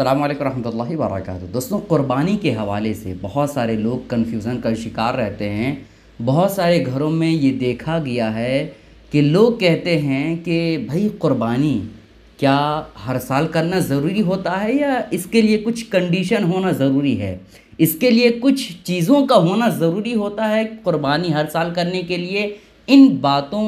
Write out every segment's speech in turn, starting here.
अल्लाम वरहमल वरक दोस्तों क़ुरबानी के हवाले से बहुत सारे लोग कन्फ्यूज़न का शिकार रहते हैं बहुत सारे घरों में ये देखा गया है कि लोग कहते हैं कि भाई क़ुरबानी क्या हर साल करना ज़रूरी होता है या इसके लिए कुछ कंडीशन होना ज़रूरी है इसके लिए कुछ चीज़ों का होना ज़रूरी होता है क़ुरबानी हर साल करने के लिए इन बातों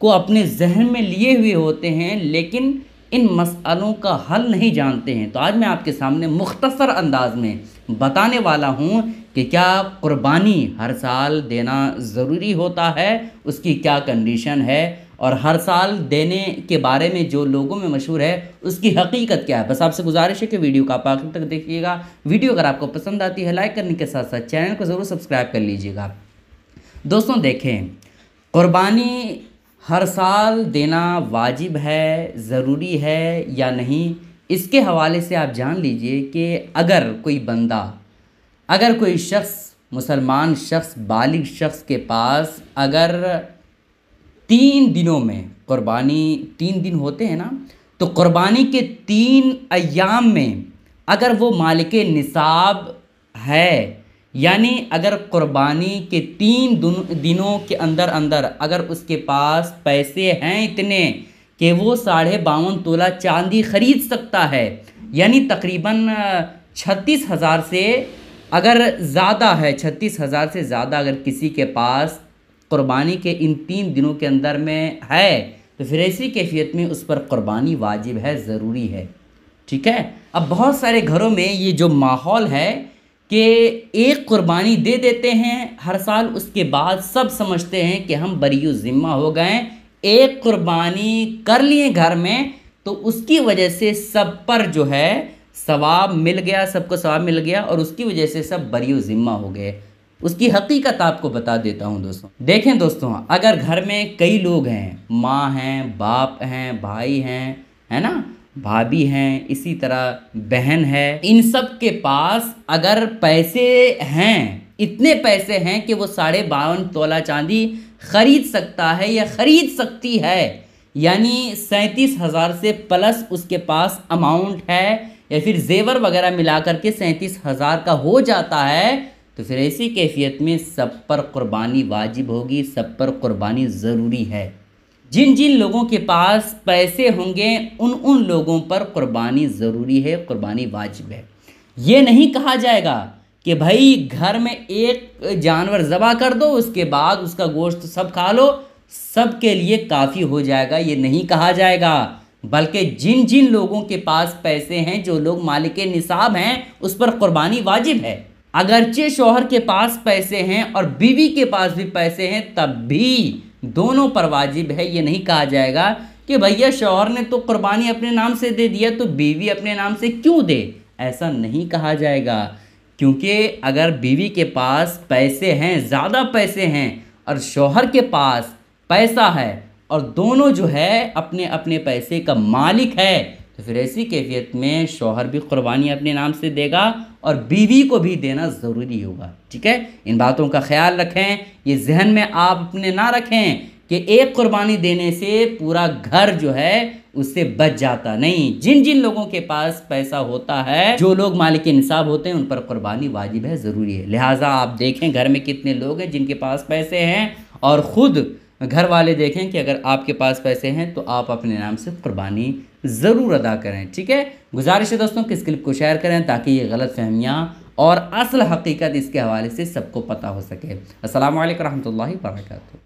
को अपने जहन में लिए हुए होते हैं लेकिन इन मसलों का हल नहीं जानते हैं तो आज मैं आपके सामने मुख्तसर अंदाज में बताने वाला हूँ कि क्या क़ुरबानी हर साल देना ज़रूरी होता है उसकी क्या कंडीशन है और हर साल देने के बारे में जो लोगों में मशहूर है उसकी हकीकत क्या है बस आपसे गुजारिश है कि वीडियो का आप आखिर तक देखिएगा वीडियो अगर आपको पसंद आती है लाइक करने के साथ साथ चैनल को ज़रूर सब्सक्राइब कर लीजिएगा दोस्तों देखें कुर्बानी हर साल देना वाजिब है ज़रूरी है या नहीं इसके हवाले से आप जान लीजिए कि अगर कोई बंदा अगर कोई शख्स मुसलमान शख्स बालिग शख्स के पास अगर तीन दिनों में क़ुरबानी तीन दिन होते हैं ना तो क़ुरबानी के तीन अयाम में अगर वो मालिक निसाब है यानी अगर क़ुरबानी के तीन दिनों के अंदर अंदर अगर उसके पास पैसे हैं इतने कि वो साढ़े बावन तोला चांदी ख़रीद सकता है यानी तकरीबन छत्तीस हज़ार से अगर ज़्यादा है छत्तीस हज़ार से ज़्यादा अगर किसी के पास क़ुरबानी के इन तीन दिनों के अंदर में है तो फिर ऐसी कैफियत में उस पर क़ुरबानी वाजिब है ज़रूरी है ठीक है अब बहुत सारे घरों में ये जो माहौल है कि एक कुर्बानी दे देते हैं हर साल उसके बाद सब समझते हैं कि हम बरी ज़िम्मा हो गए एक कुर्बानी कर लिए घर में तो उसकी वजह से सब पर जो है सवाब मिल गया सबको सवाब मिल गया और उसकी वजह से सब बरी ज़िम्मा हो गए उसकी हकीकत आपको बता देता हूँ दोस्तों देखें दोस्तों अगर घर में कई लोग हैं माँ हैं बाप हैं भाई हैं है ना भाभी हैं इसी तरह बहन है इन सब के पास अगर पैसे हैं इतने पैसे हैं कि वो साढ़े बावन तोला चांदी खरीद सकता है या खरीद सकती है यानी सैंतीस हज़ार से प्लस उसके पास अमाउंट है या फिर जेवर वगैरह मिला करके सैंतीस हज़ार का हो जाता है तो फिर ऐसी कैफियत में सब पर कुर्बानी वाजिब होगी सब पर कुर्बानी ज़रूरी है जिन जिन लोगों के पास पैसे होंगे उन उन लोगों पर कुर्बानी ज़रूरी है कुर्बानी वाजिब है ये नहीं कहा जाएगा कि भाई घर में एक जानवर ज़बा कर दो उसके बाद उसका गोश्त सब खा लो सब के लिए काफ़ी हो जाएगा ये नहीं कहा जाएगा बल्कि जिन जिन लोगों के पास पैसे हैं जो लोग मालिक निसाब हैं उस पर कुर्बानी वाजिब है अगरचे शोहर के पास पैसे हैं और बीवी के पास भी पैसे हैं तब भी दोनों पर वाजिब है ये नहीं कहा जाएगा कि भैया शोहर ने तो कुर्बानी अपने नाम से दे दिया तो बीवी अपने नाम से क्यों दे ऐसा नहीं कहा जाएगा क्योंकि अगर बीवी के पास पैसे हैं ज़्यादा पैसे हैं और शोहर के पास पैसा है और दोनों जो है अपने अपने पैसे का मालिक है तो फिर ऐसी कैफियत में शोहर भी कुर्बानी अपने नाम से देगा और बीवी को भी देना ज़रूरी होगा ठीक है इन बातों का ख्याल रखें ये जहन में आप अपने ना रखें कि एक कुर्बानी देने से पूरा घर जो है उससे बच जाता नहीं जिन जिन लोगों के पास पैसा होता है जो लोग मालिक निसाब होते हैं उन पर कुर्बानी वाजिब है ज़रूरी है लिहाजा आप देखें घर में कितने लोग हैं जिनके पास पैसे हैं और ख़ुद घर वाले देखें कि अगर आपके पास पैसे हैं तो आप अपने नाम से कुर्बानी ज़रूर अदा करें ठीक है गुजारिश है दोस्तों कि इस क्लिप को शेयर करें ताकि ये गलत फहमियाँ और असल हकीकत इसके हवाले से सबको पता हो सके असल वरहमल वर्का